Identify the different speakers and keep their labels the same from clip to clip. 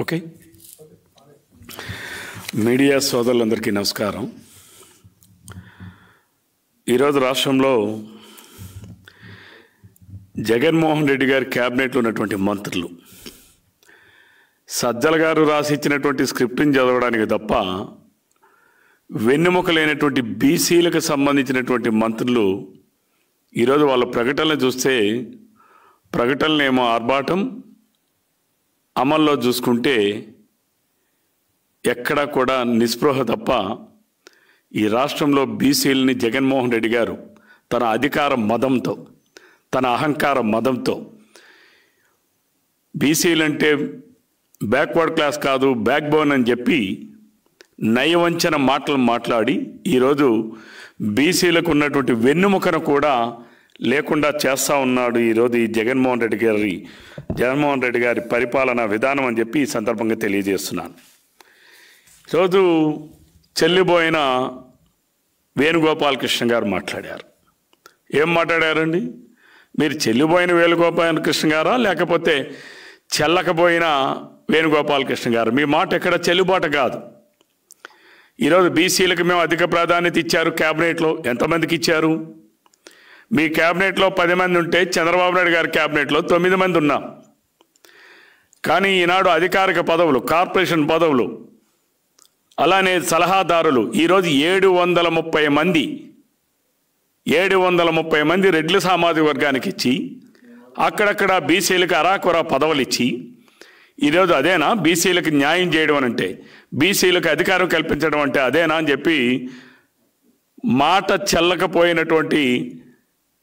Speaker 1: okay media సోదరులందరికీ నమస్కారం ఈరోజు రాష్ట్రంలో జగన్మోహన్ రెడ్డి గారి క్యాబినెట్లో ఉన్నటువంటి మంత్రులు సజ్జల గారు రాసిచ్చినటువంటి స్క్రిప్ట్ని చదవడానికి తప్ప వెన్నెముక లేనటువంటి బీసీలకు సంబంధించినటువంటి మంత్రులు ఈరోజు వాళ్ళ ప్రకటనలు చూస్తే ఏమో ఆర్భాటం అమల్లో చూసుకుంటే ఎక్కడా కూడా నిస్పృహ తప్ప ఈ రాష్ట్రంలో బీసీలని జగన్మోహన్ రెడ్డి గారు తన అధికార మదంతో తన అహంకార మదంతో బీసీలంటే బ్యాక్వర్డ్ క్లాస్ కాదు బ్యాక్ బోన్ అని చెప్పి నయవంచన మాటలు మాట్లాడి ఈరోజు బీసీలకు ఉన్నటువంటి వెన్నుముకను కూడా లేకుండా చేస్తూ ఉన్నాడు ఈరోజు ఈ జగన్మోహన్ రెడ్డి గారి జగన్మోహన్ రెడ్డి గారి పరిపాలన విధానం అని చెప్పి ఈ సందర్భంగా తెలియజేస్తున్నాను ఈరోజు చెల్లిపోయిన కృష్ణ గారు మాట్లాడారు ఏం మాట్లాడారండి మీరు చెల్లిపోయిన కృష్ణ గారా లేకపోతే చెల్లకపోయిన కృష్ణ గారు మీ మాట ఎక్కడ చెల్లుబాటు కాదు ఈరోజు బీసీలకు మేము అధిక ప్రాధాన్యత ఇచ్చారు క్యాబినెట్లో ఎంతమందికి ఇచ్చారు మీ క్యాబినెట్లో పది మంది ఉంటే చంద్రబాబు నాయుడు గారి క్యాబినెట్లో తొమ్మిది మంది ఉన్నాం కానీ ఈనాడు అధికారిక పదవులు కార్పొరేషన్ పదవులు అలానే సలహాదారులు ఈరోజు ఏడు వందల ముప్పై మంది ఏడు వందల ముప్పై మంది రెడ్ల సామాజిక వర్గానికి ఇచ్చి అక్కడక్కడ బీసీలకు అరాకురా పదవులు ఇచ్చి ఈరోజు అదేనా బీసీలకు న్యాయం చేయడం అని అంటే బీసీలకు అధికారం కల్పించడం అంటే అదేనా అని చెప్పి మాట చెల్లకపోయినటువంటి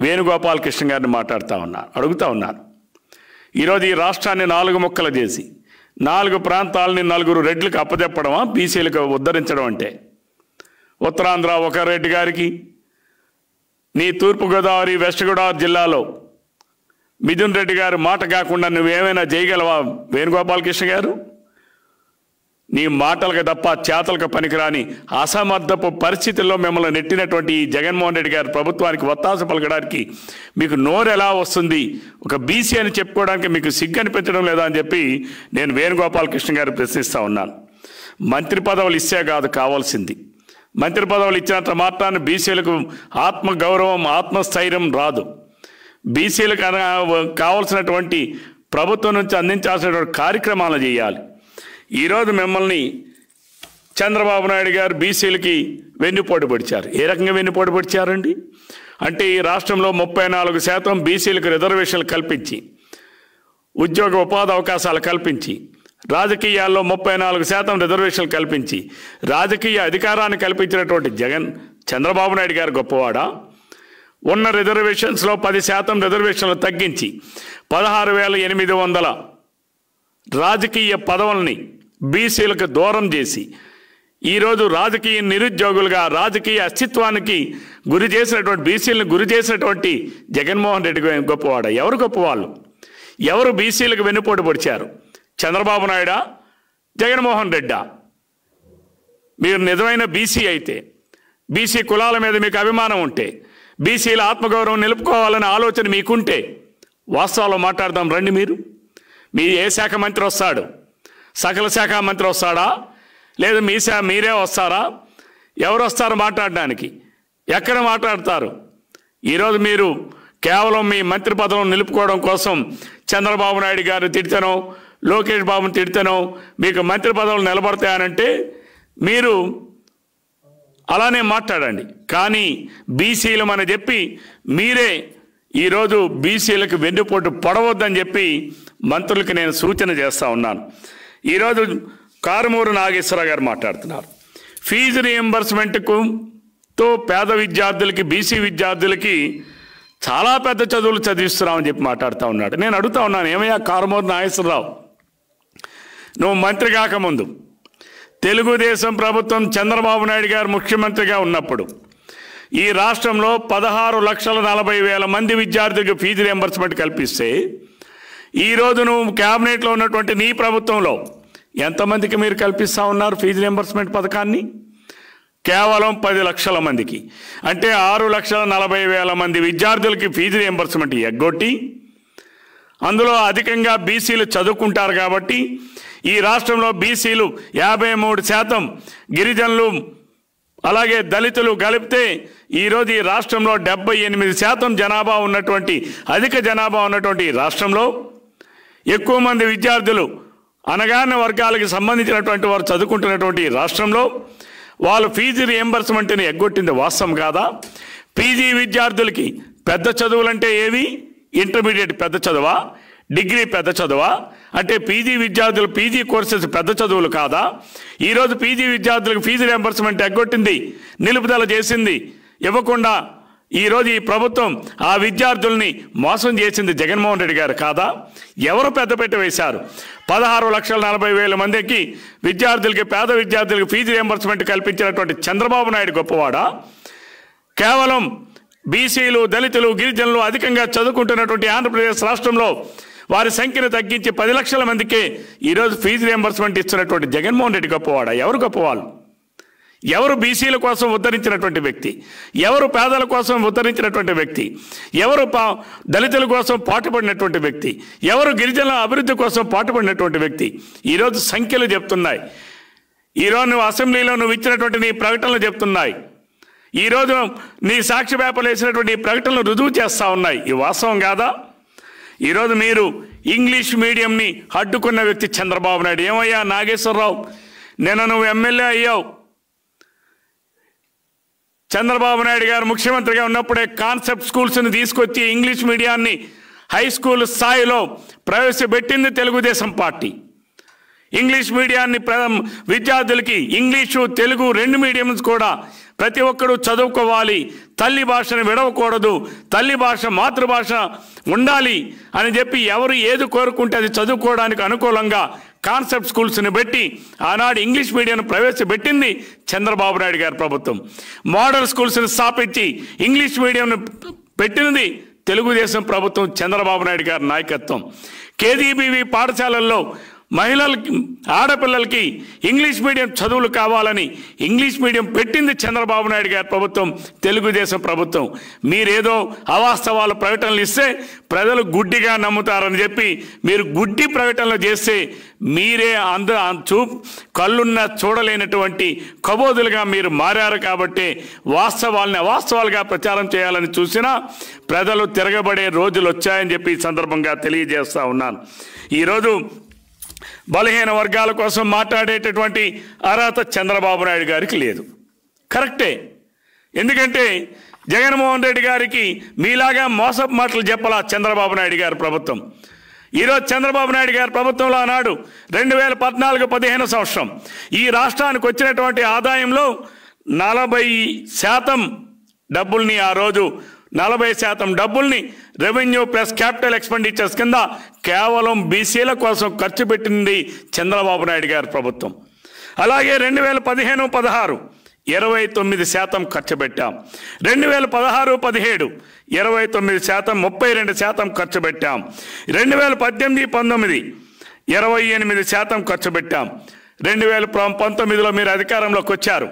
Speaker 1: వేణుగోపాల్ కృష్ణ గారిని మాట్లాడుతూ ఉన్నారు అడుగుతూ ఉన్నారు ఈరోజు ఈ రాష్ట్రాన్ని నాలుగు ముక్కలు చేసి నాలుగు ప్రాంతాలని నలుగురు రెడ్లకు అప్పజెప్పడమా బీసీలకు ఉద్ధరించడం అంటే ఉత్తరాంధ్ర ఒక రెడ్డి గారికి నీ తూర్పుగోదావరి వెస్ట్ గోదావరి జిల్లాలో మిథున్ రెడ్డి గారు మాట కాకుండా నువ్వేమైనా చేయగలవా వేణుగోపాలకృష్ణ గారు నీ మాటలకు తప్ప చేతలకు పనికిరాని అసమర్థపు పరిస్థితుల్లో మిమ్మల్ని నెట్టినటువంటి ఈ జగన్మోహన్ రెడ్డి గారి ప్రభుత్వానికి ఒత్తాస పలకడానికి మీకు నోరు ఎలా వస్తుంది ఒక బీసీ అని చెప్పుకోవడానికి మీకు సిగ్గు అనిపించడం లేదా అని చెప్పి నేను వేణుగోపాల్ కృష్ణ గారు ప్రశ్నిస్తూ ఉన్నాను మంత్రి పదవులు ఇస్తే కాదు కావాల్సింది మంత్రి పదవులు ఇచ్చినంత మాత్రాన్ని బీసీలకు ఆత్మగౌరవం ఆత్మస్థైర్యం రాదు బీసీలకు కావాల్సినటువంటి ప్రభుత్వం నుంచి అందించాల్సినటువంటి కార్యక్రమాలు చేయాలి ఈరోజు మిమ్మల్ని చంద్రబాబు నాయుడు గారు బీసీలకి వెన్నుపోటు పొడిచారు ఏ రకంగా వెన్నుపోటు పొడిచారండి అంటే ఈ రాష్ట్రంలో ముప్పై నాలుగు శాతం బీసీలకు రిజర్వేషన్లు కల్పించి ఉద్యోగ ఉపాధి అవకాశాలు కల్పించి రాజకీయాల్లో ముప్పై నాలుగు శాతం రిజర్వేషన్లు కల్పించి రాజకీయ అధికారాన్ని కల్పించినటువంటి జగన్ చంద్రబాబు నాయుడు గారు గొప్పవాడా ఉన్న రిజర్వేషన్స్లో పది శాతం రిజర్వేషన్లు తగ్గించి పదహారు వేల ఎనిమిది వందల రాజకీయ పదవుల్ని బీసీలకు దూరం చేసి ఈరోజు రాజకీయ నిరుద్యోగులుగా రాజకీయ అస్తిత్వానికి గురి చేసినటువంటి బీసీలను గురి చేసినటువంటి జగన్మోహన్ రెడ్డి గొప్పవాడు ఎవరు గొప్పవాళ్ళు ఎవరు బీసీలకు వెన్నుపోటు పొడిచారు చంద్రబాబు నాయుడా జగన్మోహన్ రెడ్డా మీరు నిజమైన బీసీ అయితే బీసీ కులాల మీద మీకు అభిమానం ఉంటే బీసీల ఆత్మగౌరవం నిలుపుకోవాలనే ఆలోచన మీకుంటే వాస్తవాల్లో మాట్లాడదాం రండి మీరు మీ ఏ శాఖ మంత్రి వస్తాడు సకల శాఖ మంత్రి వస్తాడా లేదు మీ శా మీరే వస్తారా ఎవరు వస్తారు మాట్లాడడానికి ఎక్కడ మాట్లాడతారు ఈరోజు మీరు కేవలం మీ మంత్రి పదవులను నిలుపుకోవడం కోసం చంద్రబాబు నాయుడు గారు తిడితేనో లోకేష్ బాబుని తిడితేనో మీకు మంత్రి పదవులు నిలబడతాయనంటే మీరు అలానే మాట్లాడండి కానీ బీసీలు అని చెప్పి మీరే ఈరోజు బీసీలకు వెన్నుపోటు పడవద్దని చెప్పి మంత్రులకు నేను సూచన చేస్తూ ఉన్నాను ఈరోజు కారుమూరు నాగేశ్వర గారు మాట్లాడుతున్నారు ఫీజు రియంబర్స్మెంట్కు తో పేద విద్యార్థులకి బీసీ విద్యార్థులకి చాలా పెద్ద చదువులు చదివిస్తున్నామని చెప్పి మాట్లాడుతూ ఉన్నాడు నేను అడుగుతా ఉన్నాను ఏమయ్యా కారుమూరు నాగేశ్వరరావు నువ్వు మంత్రి కాకముందు తెలుగుదేశం ప్రభుత్వం చంద్రబాబు నాయుడు గారు ముఖ్యమంత్రిగా ఉన్నప్పుడు ఈ రాష్ట్రంలో పదహారు లక్షల నలభై వేల మంది విద్యార్థులకు ఫీజు రియంబర్స్మెంట్ కల్పిస్తే ఈరోజు నువ్వు క్యాబినెట్లో ఉన్నటువంటి నీ ప్రభుత్వంలో ఎంతమందికి మీరు కల్పిస్తూ ఉన్నారు ఫీజు రింబర్స్మెంట్ పథకాన్ని కేవలం పది లక్షల మందికి అంటే ఆరు లక్షల నలభై వేల మంది విద్యార్థులకి ఫీజు రింబర్స్మెంట్ ఎగ్గొట్టి అందులో అధికంగా బీసీలు చదువుకుంటారు కాబట్టి ఈ రాష్ట్రంలో బీసీలు యాభై మూడు శాతం గిరిజనులు అలాగే దళితులు కలిపితే ఈరోజు ఈ రాష్ట్రంలో డెబ్బై ఎనిమిది శాతం జనాభా ఉన్నటువంటి అధిక జనాభా ఉన్నటువంటి రాష్ట్రంలో ఎక్కువ మంది విద్యార్థులు అనగాన వర్గాలకు సంబంధించినటువంటి వారు చదువుకుంటున్నటువంటి రాష్ట్రంలో వాళ్ళు ఫీజు రియంబర్స్మెంట్ని ఎగ్గొట్టింది వాస్తవం కాదా పీజీ విద్యార్థులకి పెద్ద చదువులంటే ఏవి ఇంటర్మీడియట్ పెద్ద చదువా డిగ్రీ పెద్ద చదువా అంటే పీజీ విద్యార్థులు పీజీ కోర్సెస్ పెద్ద చదువులు కాదా ఈరోజు పీజీ విద్యార్థులకు ఫీజు రియంబర్స్మెంట్ ఎగ్గొట్టింది నిలుపుదల చేసింది ఇవ్వకుండా ఈరోజు ఈ ప్రభుత్వం ఆ విద్యార్థుల్ని మోసం చేసింది జగన్మోహన్ రెడ్డి గారు కాదా ఎవరు పెద్దపెట్టి వేశారు పదహారు లక్షల నలభై వేల మందికి విద్యార్థులకి పేద విద్యార్థులకి ఫీజు రియంబర్స్మెంట్ కల్పించినటువంటి చంద్రబాబు నాయుడు గొప్పవాడా కేవలం బీసీలు దళితులు గిరిజనులు అధికంగా చదువుకుంటున్నటువంటి ఆంధ్రప్రదేశ్ రాష్ట్రంలో వారి సంఖ్యను తగ్గించి పది లక్షల మందికే ఈరోజు ఫీజు రియంబర్స్మెంట్ ఇస్తున్నటువంటి జగన్మోహన్ రెడ్డి గొప్పవాడా ఎవరు గొప్పవాళ్ళు ఎవరు బీసీల కోసం ఉద్ధరించినటువంటి వ్యక్తి ఎవరు పేదల కోసం ఉద్ధరించినటువంటి వ్యక్తి ఎవరు పా దళితుల కోసం పాటుపడినటువంటి వ్యక్తి ఎవరు గిరిజనుల అభివృద్ధి కోసం పాటుపడినటువంటి వ్యక్తి ఈరోజు సంఖ్యలు చెప్తున్నాయి ఈరోజు నువ్వు అసెంబ్లీలో నువ్వు ఇచ్చినటువంటి నీ ప్రకటనలు చెప్తున్నాయి ఈరోజు నీ సాక్షి పేపర్లు వేసినటువంటి ప్రకటనలు రుజువు చేస్తూ ఉన్నాయి ఈ వాస్తవం కాదా ఈరోజు మీరు ఇంగ్లీష్ మీడియంని అడ్డుకున్న వ్యక్తి చంద్రబాబు నాయుడు ఏమయ్యా నాగేశ్వరరావు నిన్న నువ్వు ఎమ్మెల్యే అయ్యావు చంద్రబాబు నాయుడు గారు ముఖ్యమంత్రిగా ఉన్నప్పుడే కాన్సెప్ట్ స్కూల్స్ని తీసుకొచ్చి ఇంగ్లీష్ మీడియాన్ని హై స్కూల్ స్థాయిలో ప్రవేశపెట్టింది తెలుగుదేశం పార్టీ ఇంగ్లీష్ మీడియాన్ని ప్ర విద్యార్థులకి ఇంగ్లీషు తెలుగు రెండు మీడియంస్ కూడా ప్రతి ఒక్కరూ చదువుకోవాలి తల్లి భాషను విడవకూడదు తల్లి భాష మాతృభాష ఉండాలి అని చెప్పి ఎవరు ఏది కోరుకుంటే అది చదువుకోవడానికి అనుకూలంగా కాన్సెప్ట్ స్కూల్స్ని పెట్టి ఆనాడు ఇంగ్లీష్ మీడియం ప్రవేశపెట్టింది చంద్రబాబు నాయుడు గారి ప్రభుత్వం మోడల్ స్కూల్స్ని స్థాపించి ఇంగ్లీష్ మీడియంను పెట్టినది తెలుగుదేశం ప్రభుత్వం చంద్రబాబు నాయుడు గారి నాయకత్వం కేజీబీవీ పాఠశాలల్లో మహిళలకి ఆడపిల్లలకి ఇంగ్లీష్ మీడియం చదువులు కావాలని ఇంగ్లీష్ మీడియం పెట్టింది చంద్రబాబు నాయుడు గారి ప్రభుత్వం తెలుగుదేశం ప్రభుత్వం మీరేదో అవాస్తవాల ప్రకటనలు ఇస్తే ప్రజలు గుడ్డిగా నమ్ముతారని చెప్పి మీరు గుడ్డి ప్రకటనలు చేస్తే మీరే అంద చూ కళ్ళున్న చూడలేనటువంటి కబోదులుగా మీరు మారారు కాబట్టి వాస్తవాలని అవాస్తవాలుగా ప్రచారం చేయాలని చూసినా ప్రజలు తిరగబడే రోజులు వచ్చాయని చెప్పి ఈ సందర్భంగా తెలియజేస్తూ ఉన్నాను ఈరోజు బలహీన వర్గాల కోసం మాట్లాడేటటువంటి అర్హత చంద్రబాబు నాయుడు గారికి లేదు కరెక్టే ఎందుకంటే జగన్మోహన్ రెడ్డి గారికి మీలాగా మోసపు మాటలు చెప్పాలా చంద్రబాబు నాయుడు గారి ప్రభుత్వం ఈరోజు చంద్రబాబు నాయుడు గారి ప్రభుత్వంలో ఆనాడు రెండు వేల పద్నాలుగు పదిహేను సంవత్సరం ఈ రాష్ట్రానికి వచ్చినటువంటి ఆదాయంలో నలభై శాతం డబ్బుల్ని ఆ రోజు నలభై శాతం డబ్బుల్ని రెవెన్యూ ప్లస్ క్యాపిటల్ ఎక్స్పెండిచర్స్ కింద కేవలం బీసీల కోసం ఖర్చు పెట్టింది చంద్రబాబు నాయుడు గారి ప్రభుత్వం అలాగే రెండు వేల పదిహేను పదహారు ఇరవై తొమ్మిది శాతం ఖర్చు పెట్టాం రెండు వేల పదహారు పదిహేడు ఇరవై తొమ్మిది శాతం ముప్పై రెండు శాతం ఖర్చు పెట్టాం రెండు వేల పద్దెనిమిది పంతొమ్మిది ఇరవై ఎనిమిది శాతం ఖర్చు పెట్టాం రెండు వేల పంతొమ్మిదిలో మీరు అధికారంలోకి వచ్చారు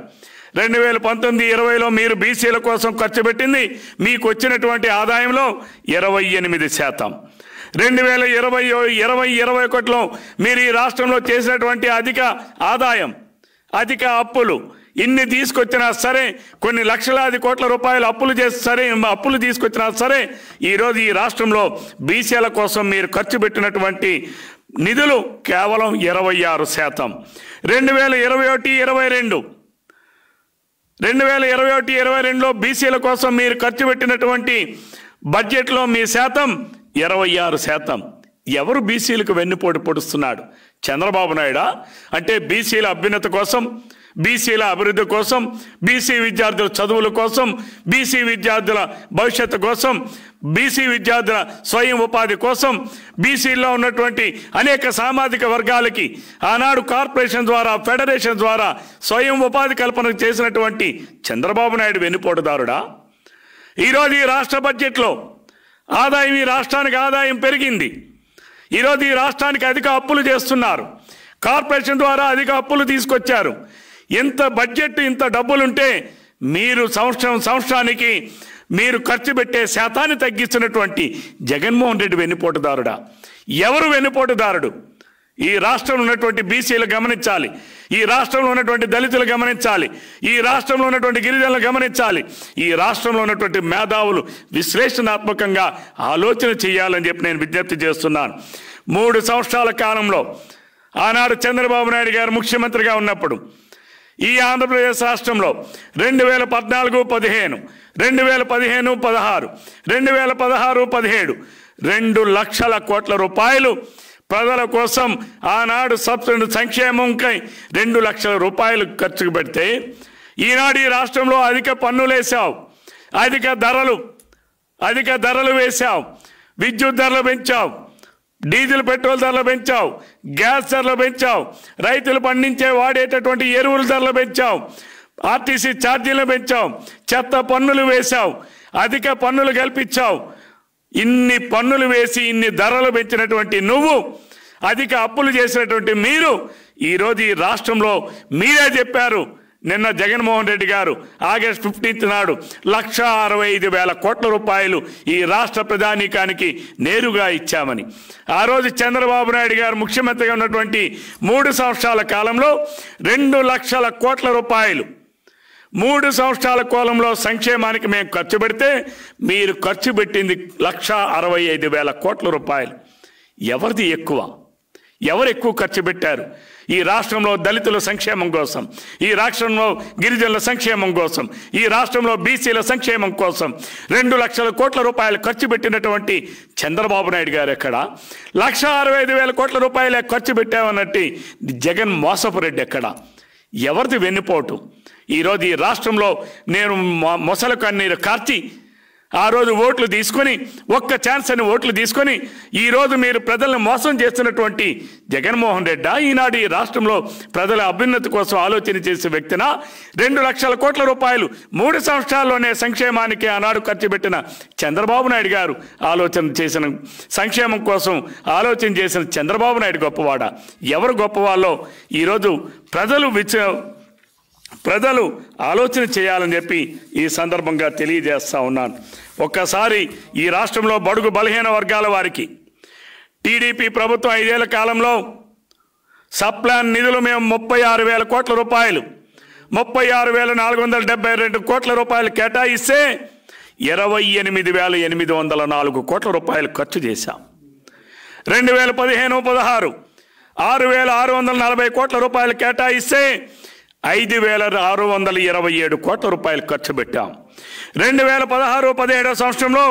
Speaker 1: రెండు వేల పంతొమ్మిది ఇరవైలో మీరు బీసీల కోసం ఖర్చు పెట్టింది మీకు వచ్చినటువంటి ఆదాయంలో ఇరవై ఎనిమిది శాతం రెండు వేల ఇరవై ఇరవై ఇరవై ఒకటిలో మీరు ఈ రాష్ట్రంలో చేసినటువంటి అధిక ఆదాయం అధిక అప్పులు ఇన్ని తీసుకొచ్చినా సరే కొన్ని లక్షలాది కోట్ల రూపాయలు అప్పులు చేసి సరే అప్పులు తీసుకొచ్చినా సరే ఈరోజు ఈ రాష్ట్రంలో బీసీల కోసం మీరు ఖర్చు పెట్టినటువంటి నిధులు కేవలం ఇరవై ఆరు శాతం రెండు వేల ఇరవై ఒకటి ఇరవై రెండు రెండు వేల ఇరవై ఒకటి ఇరవై రెండులో బీసీల కోసం మీరు ఖర్చు పెట్టినటువంటి బడ్జెట్లో మీ శాతం ఇరవై ఆరు శాతం ఎవరు బీసీలకు వెన్నుపోటు పొడుస్తున్నాడు చంద్రబాబు నాయుడా అంటే బీసీల అభ్యున్నత కోసం బీసీల అభివృద్ధి కోసం బీసీ విద్యార్థుల చదువుల కోసం బీసీ విద్యార్థుల భవిష్యత్తు కోసం బీసీ విద్యార్థుల స్వయం ఉపాధి కోసం బీసీలో ఉన్నటువంటి అనేక సామాజిక వర్గాలకి ఆనాడు కార్పొరేషన్ ద్వారా ఫెడరేషన్ ద్వారా స్వయం ఉపాధి కల్పన చేసినటువంటి చంద్రబాబు నాయుడు వెన్నుపోటుదారుడా ఈరోజు ఈ రాష్ట్ర బడ్జెట్లో ఆదాయం ఈ రాష్ట్రానికి ఆదాయం పెరిగింది ఈరోజు ఈ రాష్ట్రానికి అధిక అప్పులు చేస్తున్నారు కార్పొరేషన్ ద్వారా అధిక అప్పులు తీసుకొచ్చారు ఇంత బడ్జెట్ ఇంత డబ్బులుంటే మీరు సంవత్సరం సంవత్సరానికి మీరు ఖర్చు పెట్టే శాతాన్ని తగ్గిస్తున్నటువంటి జగన్మోహన్ రెడ్డి వెన్నుపోటుదారుడా ఎవరు వెన్నుపోటుదారుడు ఈ రాష్ట్రంలో ఉన్నటువంటి బీసీలు గమనించాలి ఈ రాష్ట్రంలో ఉన్నటువంటి దళితులు గమనించాలి ఈ రాష్ట్రంలో ఉన్నటువంటి గిరిజనులు గమనించాలి ఈ రాష్ట్రంలో ఉన్నటువంటి మేధావులు విశ్లేషణాత్మకంగా ఆలోచన చేయాలని చెప్పి నేను విజ్ఞప్తి చేస్తున్నాను మూడు సంవత్సరాల కాలంలో ఆనాడు చంద్రబాబు నాయుడు గారు ముఖ్యమంత్రిగా ఉన్నప్పుడు ఈ ఆంధ్రప్రదేశ్ రాష్ట్రంలో రెండు వేల పద్నాలుగు పదిహేను రెండు వేల పదిహేను పదహారు రెండు వేల పదహారు పదిహేడు రెండు లక్షల కోట్ల రూపాయలు ప్రజల కోసం ఆనాడు సబ్సిడీ సంక్షేమంకై రెండు లక్షల రూపాయలు ఖర్చు పెడితే ఈనాడు ఈ రాష్ట్రంలో అధిక పన్నులు వేసావు అధిక ధరలు అధిక ధరలు వేసావు విద్యుత్ ధరలు పెంచావు డీజిల్ పెట్రోల్ ధరలు పెంచావు గ్యాస్ ధరలు పెంచావు రైతులు పండించే వాడేటటువంటి ఎరువుల ధరలు పెంచావు ఆర్టీసీ ఛార్జీలు పెంచావు చెత్త పన్నులు వేశావు అధిక పన్నులు కల్పించావు ఇన్ని పన్నులు వేసి ఇన్ని ధరలు పెంచినటువంటి నువ్వు అధిక అప్పులు చేసినటువంటి మీరు ఈరోజు ఈ రాష్ట్రంలో మీరే చెప్పారు నిన్న జగన్మోహన్ రెడ్డి గారు ఆగస్ట్ ఫిఫ్టీన్త్ నాడు లక్ష అరవై ఐదు వేల కోట్ల రూపాయలు ఈ రాష్ట్ర ప్రధానికానికి నేరుగా ఇచ్చామని ఆ రోజు చంద్రబాబు నాయుడు గారు ముఖ్యమంత్రిగా ఉన్నటువంటి మూడు సంవత్సరాల కాలంలో రెండు లక్షల కోట్ల రూపాయలు మూడు సంవత్సరాల కాలంలో సంక్షేమానికి మేము ఖర్చు పెడితే మీరు ఖర్చు పెట్టింది లక్ష అరవై ఐదు వేల కోట్ల రూపాయలు ఎవరిది ఎక్కువ ఎవరు ఎక్కువ ఖర్చు పెట్టారు ఈ రాష్ట్రంలో దళితుల సంక్షేమం కోసం ఈ రాష్ట్రంలో గిరిజనుల సంక్షేమం కోసం ఈ రాష్ట్రంలో బీసీల సంక్షేమం కోసం రెండు లక్షల కోట్ల రూపాయలు ఖర్చు పెట్టినటువంటి చంద్రబాబు నాయుడు గారు ఎక్కడ లక్ష అరవై ఐదు వేల కోట్ల రూపాయలే ఖర్చు పెట్టామన్నట్టు జగన్ మోసపు రెడ్డి ఎక్కడ ఎవరిది వెన్నుపోటు ఈరోజు ఈ రాష్ట్రంలో నేను మొసలు కన్నీరు కార్చి ఆ రోజు ఓట్లు తీసుకొని ఒక్క ఛాన్స్ అని ఓట్లు తీసుకొని ఈరోజు మీరు ప్రజలను మోసం చేస్తున్నటువంటి జగన్మోహన్ రెడ్డా ఈనాడు ఈ రాష్ట్రంలో ప్రజల అభ్యున్నతి కోసం ఆలోచన చేసే వ్యక్తిన రెండు లక్షల కోట్ల రూపాయలు మూడు సంవత్సరాల్లోనే సంక్షేమానికి ఆనాడు ఖర్చు పెట్టిన చంద్రబాబు నాయుడు గారు ఆలోచన చేసిన సంక్షేమం కోసం ఆలోచన చేసిన చంద్రబాబు నాయుడు గొప్పవాడ ఎవరు గొప్పవాళ్ళో ఈరోజు ప్రజలు విచ ప్రజలు ఆలోచన చేయాలని చెప్పి ఈ సందర్భంగా తెలియజేస్తా ఉన్నాను ఒక్కసారి ఈ రాష్ట్రంలో బడుగు బలహీన వర్గాల వారికి టీడీపీ ప్రభుత్వం ఐదేళ్ల కాలంలో సప్లాన్ నిధులు మేము ముప్పై ఆరు వేల కోట్ల రూపాయలు ముప్పై ఆరు వేల నాలుగు వందల డెబ్బై రెండు కోట్ల రూపాయలు కేటాయిస్తే ఇరవై ఎనిమిది వేల ఎనిమిది వందల నాలుగు కోట్ల రూపాయలు ఖర్చు చేశాం రెండు వేల పదిహేను పదహారు ఆరు వేల ఆరు వందల నలభై కోట్ల రూపాయలు కేటాయిస్తే ఐదు వేల ఆరు వందల ఇరవై ఏడు కోట్ల రూపాయలు ఖర్చు పెట్టాం రెండు వేల పదహారు పదిహేడవ సంవత్సరంలో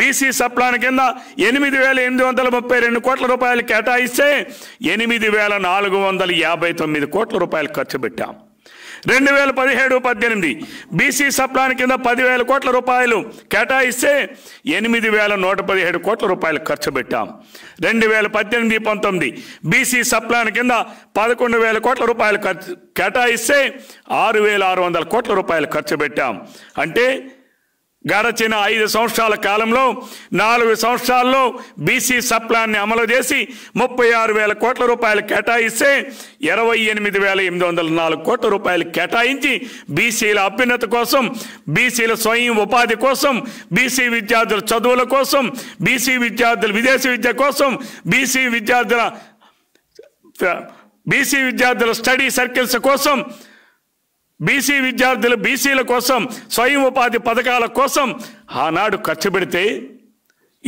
Speaker 1: బీసీ సప్లాన్ కింద ఎనిమిది వేల ఎనిమిది వందల ముప్పై రెండు కోట్ల రూపాయలు కేటాయిస్తే ఎనిమిది వేల నాలుగు వందల యాభై తొమ్మిది కోట్ల రూపాయలు ఖర్చు పెట్టాం రెండు వేల పదిహేడు పద్దెనిమిది బీసీ సప్లాన్ కింద పదివేల కోట్ల రూపాయలు కేటాయిస్తే ఎనిమిది వేల నూట పదిహేడు కోట్ల రూపాయలు ఖర్చు పెట్టాం రెండు వేల పద్దెనిమిది పంతొమ్మిది బీసీ సప్లాన్ కింద పదకొండు వేల కోట్ల రూపాయలు ఖర్చు కేటాయిస్తే ఆరు వేల ఆరు వందల కోట్ల రూపాయలు ఖర్చు పెట్టాం అంటే గడచిన ఐదు సంవత్సరాల కాలంలో నాలుగు సంవత్సరాల్లో బీసీ సప్లాన్ని అమలు చేసి ముప్పై ఆరు వేల కోట్ల రూపాయలు కేటాయిస్తే ఇరవై ఎనిమిది వేల ఎనిమిది వందల నాలుగు కోట్ల రూపాయలు కేటాయించి బీసీల అభ్యున్నత కోసం బీసీల స్వయం ఉపాధి కోసం బీసీ విద్యార్థుల చదువుల కోసం బీసీ విద్యార్థుల విదేశీ విద్య కోసం బీసీ విద్యార్థుల బీసీ విద్యార్థుల స్టడీ సర్కిల్స్ కోసం బీసీ విద్యార్థులు బీసీల కోసం స్వయం ఉపాధి పథకాల కోసం ఆనాడు ఖర్చు పెడితే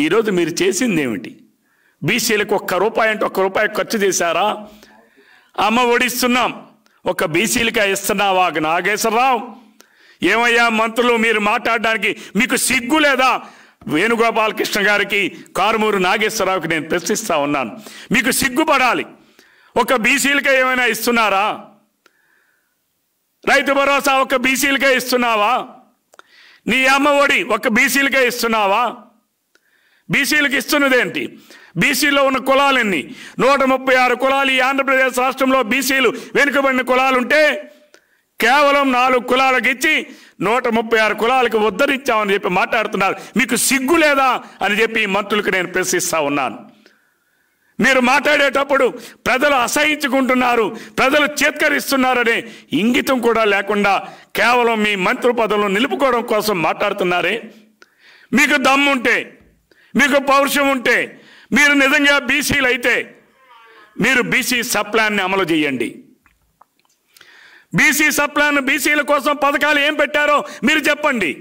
Speaker 1: ఈరోజు మీరు చేసింది ఏమిటి బీసీలకు ఒక్క రూపాయి అంటే ఒక్క రూపాయి ఖర్చు చేశారా అమ్మ ఓడిస్తున్నాం ఒక బీసీలకే ఇస్తున్నావా నాగేశ్వరరావు ఏమయ్యా మంత్రులు మీరు మాట్లాడడానికి మీకు సిగ్గు లేదా వేణుగోపాలకృష్ణ గారికి కారుమూరు నాగేశ్వరరావుకి నేను ప్రశ్నిస్తా ఉన్నాను మీకు సిగ్గుపడాలి ఒక బీసీలకే ఏమైనా ఇస్తున్నారా రైతు భరోసా ఒక బీసీలకే ఇస్తున్నావా నీ అమ్మ ఒడి ఒక బీసీలకే ఇస్తున్నావా బీసీలకు ఇస్తున్నది ఏంటి బీసీలో ఉన్న కులాలన్నీ నూట ముప్పై ఆరు కులాలు ఈ ఆంధ్రప్రదేశ్ రాష్ట్రంలో బీసీలు వెనుకబడిన కులాలుంటే కేవలం నాలుగు కులాలకు ఇచ్చి నూట ముప్పై ఆరు కులాలకు ఉద్ధరించామని చెప్పి మాట్లాడుతున్నారు మీకు సిగ్గు లేదా అని చెప్పి మంత్రులకు నేను ప్రశ్నిస్తా ఉన్నాను మీరు మాట్లాడేటప్పుడు ప్రజలు అసహించుకుంటున్నారు ప్రజలు చేత్కరిస్తున్నారనే ఇంగితం కూడా లేకుండా కేవలం మీ మంత్రి పదవులు నిలుపుకోవడం కోసం మాట్లాడుతున్నారే మీకు దమ్ముంటే మీకు పౌరుషం ఉంటే మీరు నిజంగా బీసీలు అయితే మీరు బీసీ సప్లాన్ని అమలు చేయండి బీసీ సప్లాన్ బీసీల కోసం పథకాలు ఏం పెట్టారో మీరు చెప్పండి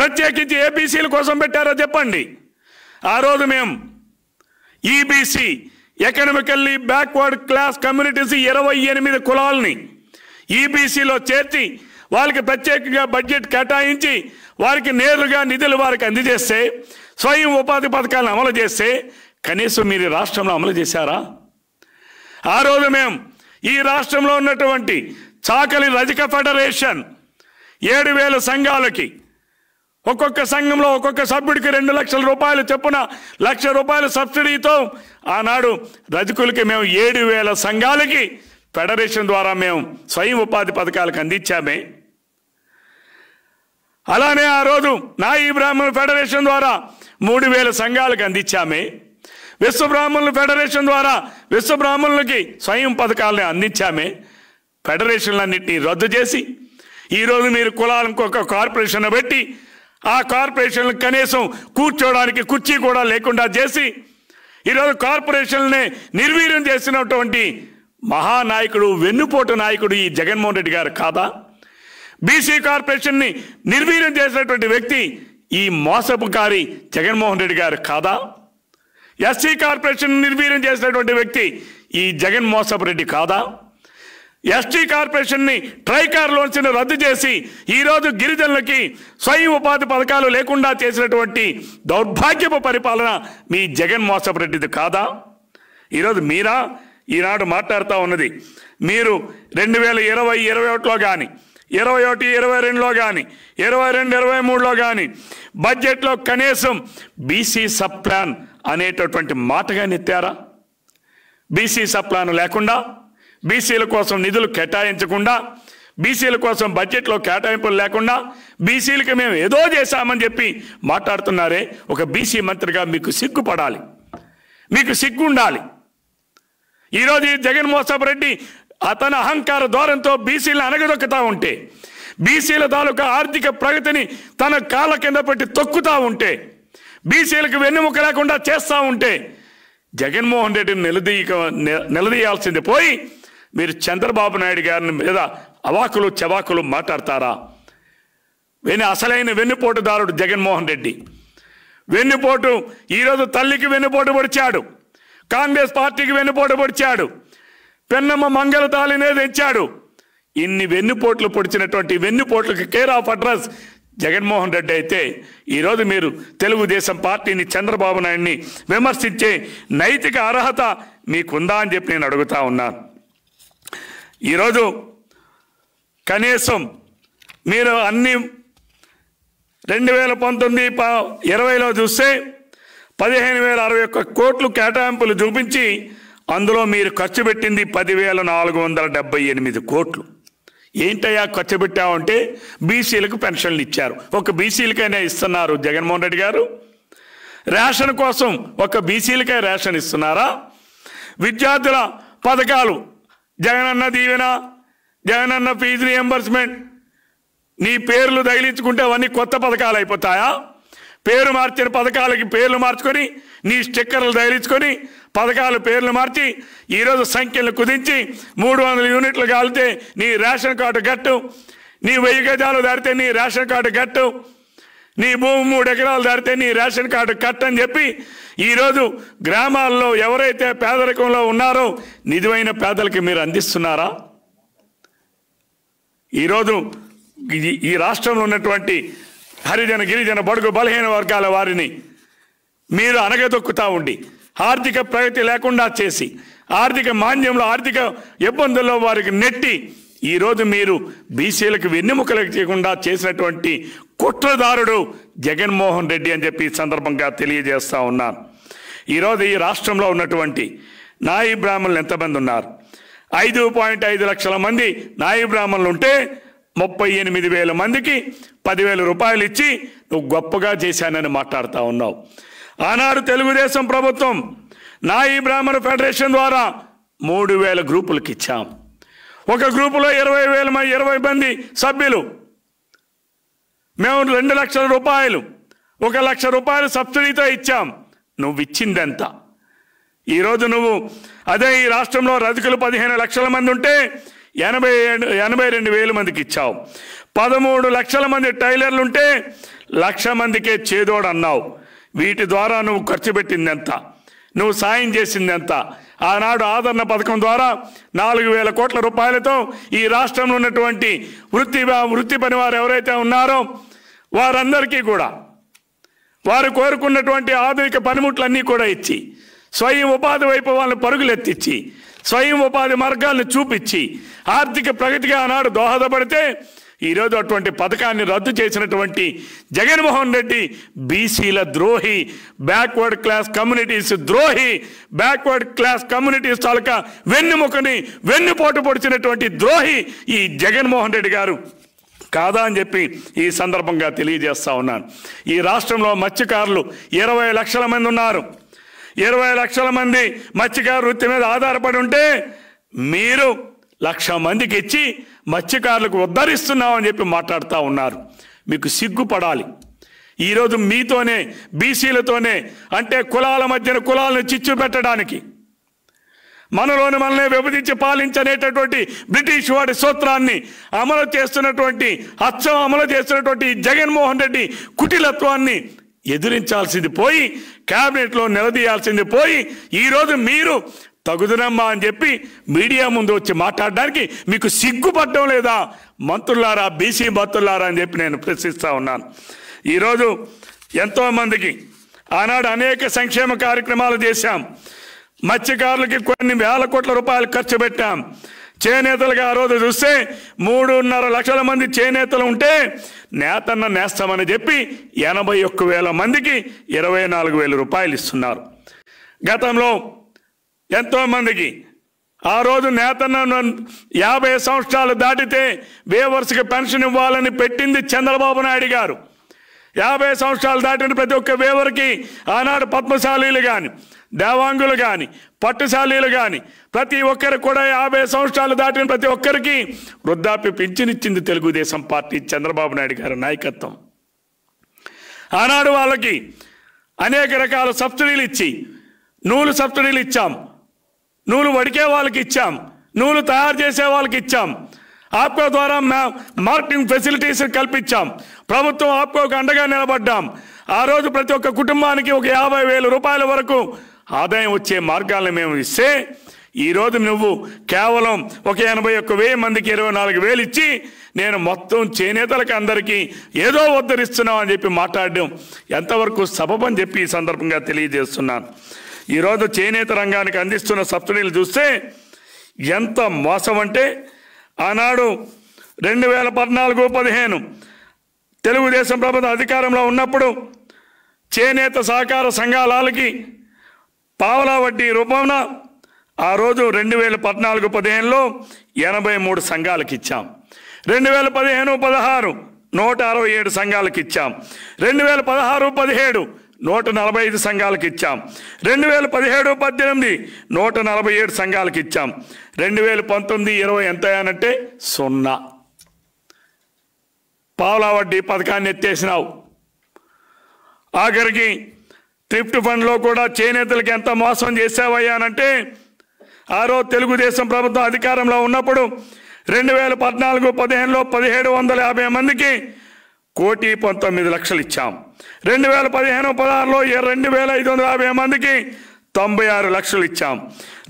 Speaker 1: ప్రత్యేకించి ఏ బీసీల కోసం పెట్టారో చెప్పండి ఆ రోజు మేము EBC economically backward class communities ఇరవై ఎనిమిది కులాలని ఈబీసీలో e చేర్చి వాళ్ళకి ప్రత్యేకంగా బడ్జెట్ కేటాయించి వారికి నేరుగా నిధులు వారికి అందజేస్తే స్వయం ఉపాధి పథకాలను అమలు చేస్తే కనీసం మీరు రాష్ట్రంలో అమలు చేశారా ఆ రోజు మేము ఈ రాష్ట్రంలో ఉన్నటువంటి చాకలి రజక ఫెడరేషన్ ఏడు వేల సంఘాలకి ఒక్కొక్క సంఘంలో ఒక్కొక్క సభ్యుడికి రెండు లక్షల రూపాయలు చెప్పున లక్ష రూపాయల సబ్సిడీతో ఆనాడు రజకులకి మేము ఏడు వేల సంఘాలకి ఫెడరేషన్ ద్వారా మేము స్వయం ఉపాధి పథకాలకు అందించామే అలానే ఆ రోజు నా ఈ బ్రాహ్మణ ఫెడరేషన్ ద్వారా మూడు వేల సంఘాలకు అందించామే విశ్వబ్రాహ్మణుల ఫెడరేషన్ ద్వారా విశ్వబ్రాహ్మణులకి స్వయం పథకాలని అందించామే ఫెడరేషన్లన్నింటినీ రద్దు చేసి ఈరోజు మీరు కులాలకు ఒక కార్పొరేషన్ పెట్టి ఆ కార్పొరేషన్లు కనీసం కూర్చోడానికి కుర్చీ కూడా లేకుండా చేసి ఈరోజు కార్పొరేషన్లని నిర్వీర్యం చేసినటువంటి మహానాయకుడు వెన్నుపోటు నాయకుడు ఈ జగన్మోహన్ రెడ్డి గారు కాదా బీసీ కార్పొరేషన్ని నిర్వీర్యం చేసినటువంటి వ్యక్తి ఈ మోసపుకారి జగన్మోహన్ రెడ్డి గారు కాదా ఎస్సీ కార్పొరేషన్ నిర్వీర్యం చేసినటువంటి వ్యక్తి ఈ జగన్ మోసపు రెడ్డి కాదా ఎస్టీ కార్పొరేషన్ని ట్రైకార్ ని రద్దు చేసి ఈరోజు గిరిజనులకి స్వయం ఉపాధి పథకాలు లేకుండా చేసినటువంటి దౌర్భాగ్యపు పరిపాలన మీ జగన్ మోసపు రెడ్డిది కాదా ఈరోజు మీరా ఈనాడు మాట్లాడుతూ ఉన్నది మీరు రెండు వేల ఇరవై ఇరవై ఒకటిలో కానీ ఇరవై ఒకటి ఇరవై రెండులో కానీ ఇరవై రెండు ఇరవై మూడులో కానీ బడ్జెట్లో కనీసం బీసీ సబ్ ప్లాన్ అనేటటువంటి మాటగా నెత్తారా బీసీ సబ్ ప్లాన్ లేకుండా బీసీల కోసం నిధులు కేటాయించకుండా బీసీల కోసం బడ్జెట్లో కేటాయింపులు లేకుండా బీసీలకి మేము ఏదో చేశామని చెప్పి మాట్లాడుతున్నారే ఒక బీసీ మంత్రిగా మీకు సిగ్గుపడాలి మీకు సిగ్గు ఉండాలి ఈరోజు జగన్ జగన్మోహన్ రెడ్డి అతని అహంకార ధోరణితో బీసీలు అనగదొక్కుతా ఉంటే బీసీల తాలూకా ఆర్థిక ప్రగతిని తన కాళ్ళ కింద పెట్టి తొక్కుతా ఉంటే బీసీలకు వెన్నెముక లేకుండా చేస్తూ ఉంటే జగన్మోహన్ రెడ్డిని నిలదీయక నిలదీయాల్సింది పోయి మీరు చంద్రబాబు నాయుడు గారిని మీద అవాకులు చవాకులు మాట్లాడతారా వెన్ను అసలైన వెన్నుపోటుదారుడు జగన్మోహన్ రెడ్డి వెన్నుపోటు ఈరోజు తల్లికి వెన్నుపోటు పొడిచాడు కాంగ్రెస్ పార్టీకి వెన్నుపోటు పొడిచాడు పెన్నమ్మ మంగళ తాళినే తెచ్చాడు ఇన్ని వెన్నుపోట్లు పొడిచినటువంటి వెన్నుపోట్లకు care of address Jaganmohan Reddy అయితే ఈరోజు మీరు తెలుగుదేశం పార్టీని చంద్రబాబు నాయుడిని విమర్శించే నైతిక అర్హత మీకుందా అని చెప్పి నేను అడుగుతా ఉన్నాను ఈరోజు కనీసం మీరు అన్ని రెండు వేల పంతొమ్మిది ప ఇరవైలో చూస్తే పదిహేను వేల అరవై ఒక్క కోట్లు కేటాయింపులు చూపించి అందులో మీరు ఖర్చు పెట్టింది పదివేల నాలుగు వందల డెబ్బై ఎనిమిది కోట్లు ఏంటయ్యా ఖర్చు పెట్టామంటే బీసీలకు పెన్షన్లు ఇచ్చారు ఒక బీసీలకైనా ఇస్తున్నారు జగన్మోహన్ రెడ్డి గారు రేషన్ కోసం ఒక బీసీలకే రేషన్ ఇస్తున్నారా విద్యార్థుల పథకాలు జగనన్న దీవెన జగనన్న ఫీజు రియంబర్స్మెంట్ నీ పేర్లు తగిలించుకుంటే అవన్నీ కొత్త పథకాలు అయిపోతాయా పేరు మార్చిన పథకాలకి పేర్లు మార్చుకొని నీ స్టిక్కర్లు తగిలించుకొని పథకాలు పేర్లు మార్చి ఈరోజు సంఖ్యలు కుదించి మూడు వందల యూనిట్లు కాలితే నీ రేషన్ కార్డు గట్టు నీ వెయ్యి గజాలు దారితే నీ రేషన్ కార్డు గట్టు నీ భూమి మూడు ఎకరాలు దాటితే నీ రేషన్ కార్డు కట్ అని చెప్పి ఈరోజు గ్రామాల్లో ఎవరైతే పేదరికంలో ఉన్నారో నిజమైన పేదలకి మీరు అందిస్తున్నారా ఈరోజు ఈ రాష్ట్రంలో ఉన్నటువంటి హరిజన గిరిజన బడుగు బలహీన వర్గాల వారిని మీరు అనగదొక్కుతా ఉండి ఆర్థిక ప్రగతి లేకుండా చేసి ఆర్థిక మాంద్యంలో ఆర్థిక ఇబ్బందుల్లో వారికి నెట్టి ఈరోజు మీరు బీసీలకు వెన్నెముకలు చేయకుండా చేసినటువంటి కుట్రదారుడు జగన్మోహన్ రెడ్డి అని చెప్పి సందర్భంగా తెలియజేస్తా ఉన్నాను ఈరోజు ఈ రాష్ట్రంలో ఉన్నటువంటి నాయి బ్రాహ్మణులు ఎంతమంది ఉన్నారు ఐదు పాయింట్ ఐదు లక్షల మంది నాయి బ్రాహ్మణులు ఉంటే ముప్పై ఎనిమిది వేల మందికి పదివేల రూపాయలు ఇచ్చి నువ్వు గొప్పగా చేశానని మాట్లాడుతూ ఉన్నావు ఆనాడు తెలుగుదేశం ప్రభుత్వం నాయి బ్రాహ్మణ ఫెడరేషన్ ద్వారా మూడు వేల గ్రూపులకు ఇచ్చాం ఒక గ్రూపులో ఇరవై వేల ఇరవై మంది సభ్యులు మేము రెండు లక్షల రూపాయలు ఒక లక్ష రూపాయలు సబ్సిడీతో ఇచ్చాం నువ్వు ఇచ్చిందెంత ఈరోజు నువ్వు అదే ఈ రాష్ట్రంలో రజకులు పదిహేను లక్షల మంది ఉంటే ఎనభై ఎనభై రెండు వేల మందికి ఇచ్చావు పదమూడు లక్షల మంది టైలర్లు ఉంటే లక్ష మందికే చేదోడు అన్నావు వీటి ద్వారా నువ్వు ఖర్చు పెట్టింది ఎంత నువ్వు సాయం చేసింది ఎంత ఆనాడు ఆదరణ పథకం ద్వారా నాలుగు వేల కోట్ల రూపాయలతో ఈ రాష్ట్రంలో ఉన్నటువంటి వృత్తి వృత్తి పని వారు ఎవరైతే ఉన్నారో వారందరికీ కూడా వారు కోరుకున్నటువంటి ఆధునిక పనిముట్లన్నీ కూడా ఇచ్చి స్వయం ఉపాధి వైపు వాళ్ళని పరుగులెత్తిచ్చి స్వయం ఉపాధి మార్గాలను చూపించి ఆర్థిక ప్రగతిగా ఆనాడు దోహదపడితే ఈరోజు అటువంటి పథకాన్ని రద్దు చేసినటువంటి జగన్మోహన్ రెడ్డి బీసీల ద్రోహి బ్యాక్వర్డ్ క్లాస్ కమ్యూనిటీస్ ద్రోహి బ్యాక్వర్డ్ క్లాస్ కమ్యూనిటీస్ తాలూకా వెన్నుముకని వెన్నుపోటు పొడిచినటువంటి ద్రోహి ఈ జగన్మోహన్ రెడ్డి గారు కాదా అని చెప్పి ఈ సందర్భంగా తెలియజేస్తా ఉన్నాను ఈ రాష్ట్రంలో మత్స్యకారులు ఇరవై లక్షల మంది ఉన్నారు ఇరవై లక్షల మంది మత్స్యకారు వృత్తి మీద ఆధారపడి ఉంటే మీరు లక్ష మందికి ఇచ్చి మత్స్యకారులకు ఉద్ధరిస్తున్నామని చెప్పి మాట్లాడుతూ ఉన్నారు మీకు సిగ్గుపడాలి ఈరోజు మీతోనే బీసీలతోనే అంటే కులాల మధ్యన కులాలను చిచ్చు పెట్టడానికి మనలోని మనల్ని విభజించి పాలించనేటటువంటి బ్రిటిష్ వాడి సూత్రాన్ని అమలు చేస్తున్నటువంటి అచ్చం అమలు చేస్తున్నటువంటి జగన్మోహన్ రెడ్డి కుటిలత్వాన్ని ఎదిరించాల్సింది పోయి క్యాబినెట్లో నిలదీయాల్సింది పోయి ఈరోజు మీరు తగుదనమ్మా అని చెప్పి మీడియా ముందు వచ్చి మాట్లాడడానికి మీకు సిగ్గుపడడం లేదా మంత్రులారా బీసీ మంత్రులారా అని చెప్పి నేను ప్రశ్నిస్తూ ఉన్నాను ఈరోజు ఎంతోమందికి ఆనాడు అనేక సంక్షేమ కార్యక్రమాలు చేశాం మత్స్యకారులకి కొన్ని వేల కోట్ల రూపాయలు ఖర్చు పెట్టాం చేనేతలుగా ఆ రోజు చూస్తే మూడున్నర లక్షల మంది చేనేతలు ఉంటే నేతన్న నేస్తామని చెప్పి ఎనభై ఒక్క వేల మందికి ఇరవై నాలుగు వేల రూపాయలు ఇస్తున్నారు గతంలో ఎంతోమందికి ఆ రోజు నేతన్న యాభై సంవత్సరాలు దాటితే వేవర్స్కి పెన్షన్ ఇవ్వాలని పెట్టింది చంద్రబాబు నాయుడు గారు యాభై సంవత్సరాలు దాటిన ప్రతి ఒక్క వేవర్కి ఆనాడు పద్మశాలీలు కానీ దేవాంగులు కానీ పట్టుశాలీలు కానీ ప్రతి ఒక్కరు కూడా యాభై సంవత్సరాలు దాటిన ప్రతి ఒక్కరికి వృద్ధాప్య పింఛనిచ్చింది తెలుగుదేశం పార్టీ చంద్రబాబు నాయుడు గారి నాయకత్వం ఆనాడు వాళ్ళకి అనేక రకాల సబ్సిడీలు ఇచ్చి నూలు సబ్సిడీలు ఇచ్చాం నూలు వడికే వాళ్ళకి ఇచ్చాం నూలు తయారు చేసే వాళ్ళకి ఇచ్చాం ఆప్కో ద్వారా మార్కెటింగ్ ఫెసిలిటీస్ కల్పించాం ప్రభుత్వం ఆప్కోకు అండగా నిలబడ్డాం ఆ రోజు ప్రతి ఒక్క కుటుంబానికి ఒక యాభై వేల రూపాయల వరకు ఆదాయం వచ్చే మార్గాలను మేము ఇస్తే ఈరోజు నువ్వు కేవలం ఒక ఎనభై ఒక్క వెయ్యి మందికి ఇరవై నాలుగు వేలు ఇచ్చి నేను మొత్తం చేనేతలకు అందరికీ ఏదో ఉద్ధరిస్తున్నావు అని చెప్పి మాట్లాడడం ఎంతవరకు సబబని చెప్పి ఈ సందర్భంగా తెలియజేస్తున్నాను ఈరోజు చేనేత రంగానికి అందిస్తున్న సబ్సిడీలు చూస్తే ఎంత మోసం అంటే ఆనాడు రెండు వేల పద్నాలుగు పదిహేను తెలుగుదేశం ప్రభుత్వం అధికారంలో ఉన్నప్పుడు చేనేత సహకార సంఘాలకి పావలా వడ్డీ రూపంలో ఆ రోజు రెండు వేల పద్నాలుగు పదిహేనులో ఎనభై మూడు సంఘాలకు ఇచ్చాం రెండు వేల పదిహేను పదహారు నూట అరవై ఏడు సంఘాలకు ఇచ్చాం రెండు వేల పదహారు పదిహేడు నూట నలభై ఐదు సంఘాలకు ఇచ్చాం రెండు వేల పదిహేడు పద్దెనిమిది నూట నలభై ఏడు సంఘాలకు ఇచ్చాం రెండు వేల పంతొమ్మిది ఇరవై ఎంత సున్నా పావులా వడ్డీ పథకాన్ని ఎత్తేసినావు ఆఖరికి ట్రిప్ట్ ఫండ్లో కూడా చేనేతలకు ఎంత మోసం చేసావయ్యానంటే ఆరో తెలుగుదేశం ప్రభుత్వం అధికారంలో ఉన్నప్పుడు రెండు వేల పద్నాలుగు పదిహేనులో పదిహేడు వందల యాభై మందికి కోటి పంతొమ్మిది లక్షలు ఇచ్చాం రెండు వేల పదిహేను పదహారులో రెండు వేల ఐదు వందల యాభై మందికి తొంభై ఆరు లక్షలు ఇచ్చాం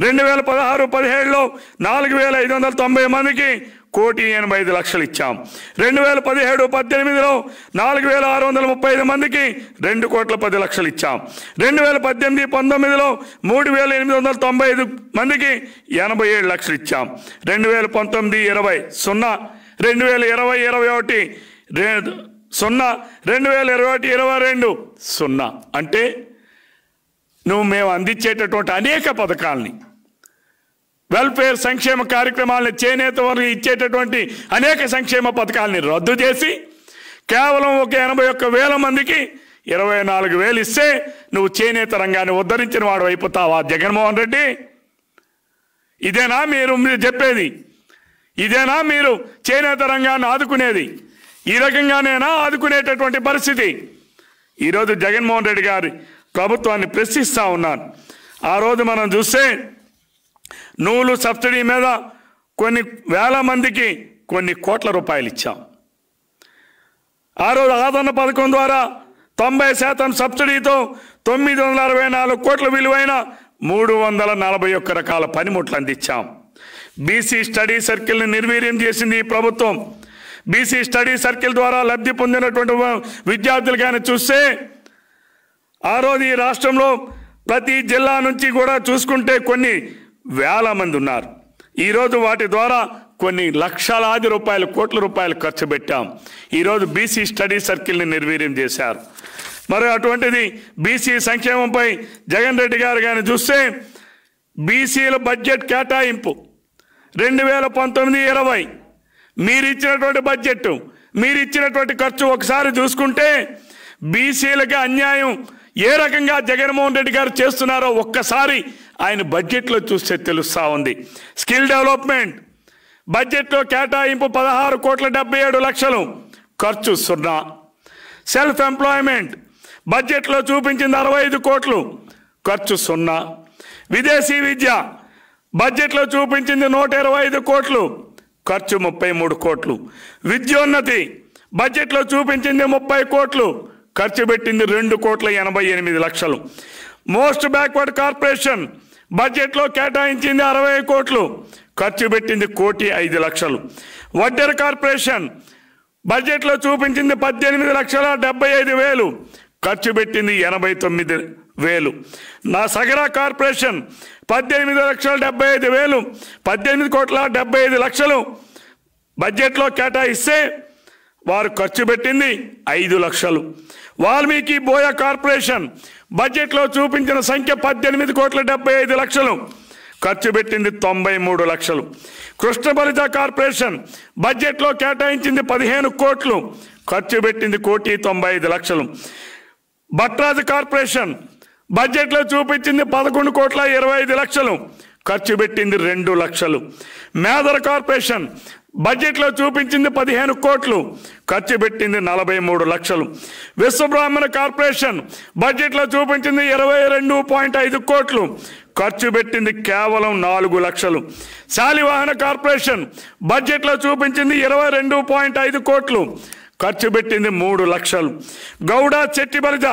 Speaker 1: రెండు వేల పదహారు పదిహేడులో నాలుగు వేల ఐదు వందల తొంభై మందికి కోటి ఎనభై ఐదు లక్షలు ఇచ్చాం రెండు వేల పదిహేడు పద్దెనిమిదిలో నాలుగు వేల ఆరు వందల ముప్పై ఐదు మందికి రెండు కోట్ల పది లక్షలు ఇచ్చాం రెండు వేల పద్దెనిమిది పంతొమ్మిదిలో మూడు వేల ఎనిమిది వందల తొంభై ఐదు మందికి ఎనభై ఏడు లక్షలు ఇచ్చాం రెండు వేల పంతొమ్మిది ఇరవై సున్నా రెండు వేల ఇరవై ఇరవై ఒకటి సున్నా రెండు వేల ఇరవై ఒకటి ఇరవై రెండు సున్నా అంటే నువ్వు మేము అందించేటటువంటి అనేక పథకాలని వెల్ఫేర్ సంక్షేమ కార్యక్రమాలను చేనేత వరకు ఇచ్చేటటువంటి అనేక సంక్షేమ పథకాలని రద్దు చేసి కేవలం ఒక ఎనభై ఒక్క వేల మందికి ఇరవై నాలుగు వేలు ఇస్తే నువ్వు చేనేత రంగాన్ని ఉద్ధరించిన వాడు అయిపోతావా జగన్మోహన్ రెడ్డి ఇదేనా మీరు చెప్పేది ఇదేనా మీరు చేనేత రంగాన్ని ఆదుకునేది ఈ రకంగానైనా ఆదుకునేటటువంటి పరిస్థితి ఈరోజు జగన్మోహన్ రెడ్డి గారి ప్రభుత్వాన్ని ప్రశ్నిస్తూ ఉన్నారు ఆ రోజు మనం చూస్తే నూలు సబ్సిడీ మీద కొన్ని వేల మందికి కొన్ని కోట్ల రూపాయలు ఇచ్చాం ఆ రోజు ఆదరణ పథకం ద్వారా తొంభై శాతం సబ్సిడీతో తొమ్మిది వందల అరవై నాలుగు కోట్ల విలువైన మూడు వందల నలభై ఒక్క రకాల పనిముట్లు అందించాం బీసీ స్టడీ సర్కిల్ని నిర్వీర్యం చేసింది ఈ ప్రభుత్వం బీసీ స్టడీ సర్కిల్ ద్వారా లబ్ధి పొందినటువంటి విద్యార్థులు కానీ చూస్తే ఆ రోజు ఈ రాష్ట్రంలో ప్రతి జిల్లా నుంచి కూడా చూసుకుంటే కొన్ని వేల మంది ఉన్నారు ఈరోజు వాటి ద్వారా కొన్ని లక్షలాది రూపాయలు కోట్ల రూపాయలు ఖర్చు పెట్టాం ఈరోజు బీసీ స్టడీ సర్కిల్ని నిర్వీర్యం చేశారు మరి అటువంటిది బీసీ సంక్షేమంపై జగన్ రెడ్డి గారు కానీ చూస్తే బీసీల బడ్జెట్ కేటాయింపు రెండు వేల పంతొమ్మిది ఇరవై మీరిచ్చినటువంటి బడ్జెట్ మీరిచ్చినటువంటి ఖర్చు ఒకసారి చూసుకుంటే బీసీలకి అన్యాయం ఏ రకంగా జగన్మోహన్ రెడ్డి గారు చేస్తున్నారో ఒక్కసారి ఆయన బడ్జెట్లో చూస్తే తెలుస్తూ ఉంది స్కిల్ డెవలప్మెంట్ బడ్జెట్లో కేటాయింపు పదహారు కోట్ల డెబ్బై ఏడు లక్షలు ఖర్చు సున్నా సెల్ఫ్ ఎంప్లాయ్మెంట్ బడ్జెట్లో చూపించింది అరవై ఐదు కోట్లు ఖర్చు సున్నా విదేశీ విద్య బడ్జెట్లో చూపించింది నూట ఇరవై ఐదు కోట్లు ఖర్చు ముప్పై మూడు కోట్లు విద్యోన్నతి బడ్జెట్లో చూపించింది ముప్పై కోట్లు ఖర్చు పెట్టింది రెండు కోట్ల ఎనభై ఎనిమిది లక్షలు మోస్ట్ బ్యాక్వర్డ్ కార్పొరేషన్ బడ్జెట్లో కేటాయించింది అరవై కోట్లు ఖర్చు పెట్టింది కోటి ఐదు లక్షలు వడ్డెర కార్పొరేషన్ బడ్జెట్లో చూపించింది పద్దెనిమిది లక్షల డెబ్బై ఐదు వేలు ఖర్చు పెట్టింది ఎనభై తొమ్మిది వేలు నా సగర కార్పొరేషన్ పద్దెనిమిది లక్షల డెబ్బై ఐదు వేలు పద్దెనిమిది కోట్ల డెబ్బై ఐదు లక్షలు బడ్జెట్లో కేటాయిస్తే వారు ఖర్చు పెట్టింది ఐదు లక్షలు వాల్మీకి బోయ కార్పొరేషన్ బడ్జెట్లో చూపించిన సంఖ్య పద్దెనిమిది కోట్ల డెబ్బై ఐదు లక్షలు ఖర్చు పెట్టింది తొంభై మూడు లక్షలు కృష్ణబలిత కార్పొరేషన్ బడ్జెట్లో కేటాయించింది పదిహేను కోట్లు ఖర్చు పెట్టింది కోటి తొంభై ఐదు లక్షలు భట్రాజు కార్పొరేషన్ బడ్జెట్లో చూపించింది పదకొండు కోట్ల ఇరవై ఐదు లక్షలు ఖర్చు పెట్టింది రెండు లక్షలు మేదర్ కార్పొరేషన్ బడ్జెట్లో చూపించింది పదిహేను కోట్లు ఖర్చు పెట్టింది నలభై మూడు లక్షలు విశ్వబ్రాహ్మణ కార్పొరేషన్ బడ్జెట్లో చూపించింది ఇరవై రెండు పాయింట్ ఐదు కోట్లు ఖర్చు పెట్టింది కేవలం నాలుగు లక్షలు శాలివాహన కార్పొరేషన్ బడ్జెట్లో చూపించింది ఇరవై రెండు పాయింట్ ఐదు కోట్లు ఖర్చు పెట్టింది మూడు లక్షలు గౌడ చెట్టి బలిజ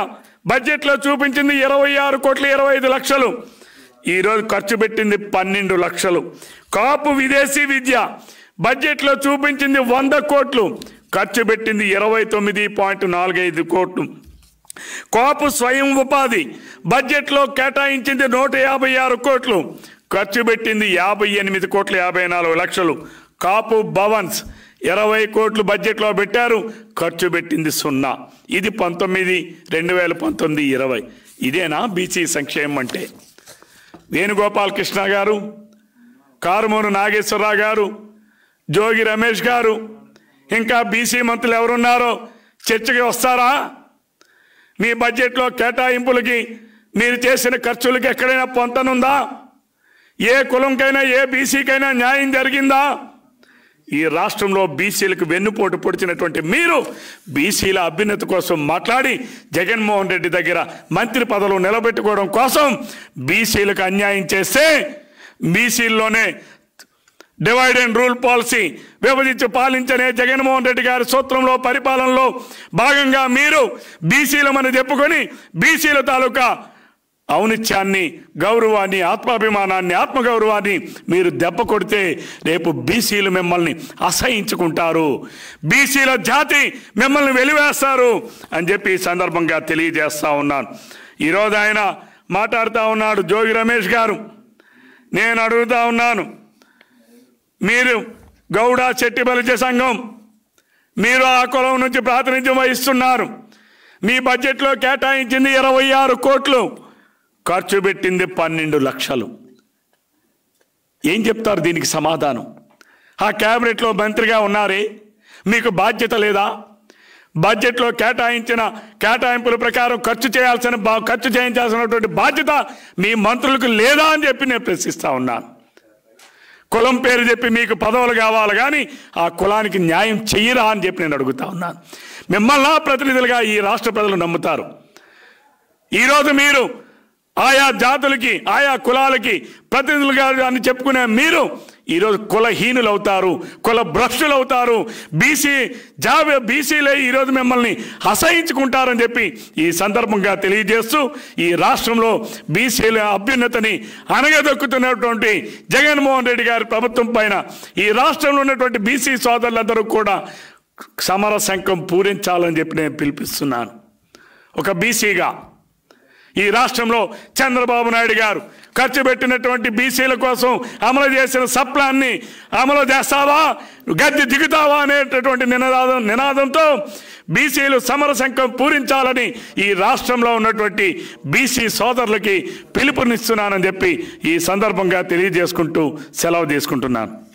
Speaker 1: బడ్జెట్లో చూపించింది ఇరవై ఆరు కోట్ల ఇరవై ఐదు లక్షలు ఈరోజు ఖర్చు పెట్టింది పన్నెండు లక్షలు కాపు విదేశీ విద్య బడ్జెట్లో చూపించింది వంద కోట్లు ఖర్చు పెట్టింది ఇరవై తొమ్మిది పాయింట్ నాలుగైదు కోట్లు కాపు స్వయం ఉపాధి బడ్జెట్లో కేటాయించింది నూట యాభై ఆరు కోట్లు ఖర్చు పెట్టింది యాభై ఎనిమిది కోట్ల యాభై నాలుగు లక్షలు కాపు భవన్స్ ఇరవై కోట్లు బడ్జెట్లో పెట్టారు ఖర్చు పెట్టింది సున్నా ఇది పంతొమ్మిది రెండు వేల పంతొమ్మిది ఇరవై ఇదేనా బీసీ సంక్షేమం అంటే వేణుగోపాల్ కృష్ణ గారు కారుమూరు నాగేశ్వరరావు గారు జోగి రమేష్ గారు ఇంకా బీసీ మంత్రులు ఎవరున్నారో చర్చకి వస్తారా మీ బడ్జెట్లో కేటాయింపులకి మీరు చేసిన ఖర్చులకి ఎక్కడైనా పొంతనుందా ఏ కులంకైనా ఏ బీసీకైనా న్యాయం జరిగిందా ఈ రాష్ట్రంలో బీసీలకు వెన్నుపోటు పొడిచినటువంటి మీరు బీసీల అభ్యున్నతి కోసం మాట్లాడి జగన్మోహన్ రెడ్డి దగ్గర మంత్రి పదవులు నిలబెట్టుకోవడం కోసం బీసీలకు అన్యాయం చేస్తే బీసీల్లోనే డివైడ్ అండ్ రూల్ పాలసీ విభజించి పాలించనే జగన్మోహన్ రెడ్డి గారి సూత్రంలో పరిపాలనలో భాగంగా మీరు బీసీలమని చెప్పుకొని బీసీల తాలూకా ఔనిత్యాన్ని గౌరవాన్ని ఆత్మాభిమానాన్ని ఆత్మగౌరవాన్ని మీరు దెబ్బ కొడితే రేపు బీసీలు మిమ్మల్ని అసహించుకుంటారు బీసీల జాతి మిమ్మల్ని వెలివేస్తారు అని చెప్పి ఈ సందర్భంగా తెలియజేస్తూ ఉన్నాను ఈరోజు ఆయన మాట్లాడుతూ ఉన్నాడు జోగి రమేష్ గారు నేను అడుగుతా ఉన్నాను మీరు గౌడ చెట్టి బలిజ సంఘం మీరు ఆ కులం నుంచి ప్రాతినిధ్యం వహిస్తున్నారు మీ బడ్జెట్లో కేటాయించింది ఇరవై ఆరు కోట్లు ఖర్చు పెట్టింది పన్నెండు లక్షలు ఏం చెప్తారు దీనికి సమాధానం ఆ క్యాబినెట్లో మంత్రిగా ఉన్నారే మీకు బాధ్యత లేదా బడ్జెట్లో కేటాయించిన కేటాయింపుల ప్రకారం ఖర్చు చేయాల్సిన ఖర్చు చేయించాల్సినటువంటి బాధ్యత మీ మంత్రులకు లేదా అని చెప్పి నేను ప్రశ్నిస్తూ ఉన్నాను కులం పేరు చెప్పి మీకు పదవులు కావాలి కానీ ఆ కులానికి న్యాయం చెయ్యరా అని చెప్పి నేను అడుగుతా ఉన్నాను మిమ్మల్ని ప్రతినిధులుగా ఈ రాష్ట్ర ప్రజలు నమ్ముతారు ఈరోజు మీరు ఆయా జాతులకి ఆయా కులాలకి ప్రతినిధులుగా అని చెప్పుకునే మీరు ఈరోజు కులహీనులు అవుతారు కుల భ్రష్టులు అవుతారు బీసీ జాబ్ బీసీలే ఈరోజు మిమ్మల్ని అసహించుకుంటారని చెప్పి ఈ సందర్భంగా తెలియజేస్తూ ఈ రాష్ట్రంలో బీసీల అభ్యున్నతని అనగదొక్కుతున్నటువంటి జగన్మోహన్ రెడ్డి గారి ప్రభుత్వం పైన ఈ రాష్ట్రంలో ఉన్నటువంటి బీసీ సోదరులందరూ కూడా సమర శంఖం పూరించాలని చెప్పి నేను పిలిపిస్తున్నాను ఒక బీసీగా ఈ రాష్ట్రంలో చంద్రబాబు నాయుడు గారు ఖర్చు పెట్టినటువంటి బీసీల కోసం అమలు చేసిన సప్లాన్ని అమలు చేస్తావా గద్దె దిగుతావా అనేటటువంటి నినాదం నినాదంతో బీసీలు సమర సమరశంఖం పూరించాలని ఈ రాష్ట్రంలో ఉన్నటువంటి బీసీ సోదరులకి పిలుపునిస్తున్నానని చెప్పి ఈ సందర్భంగా తెలియజేసుకుంటూ సెలవు తీసుకుంటున్నాను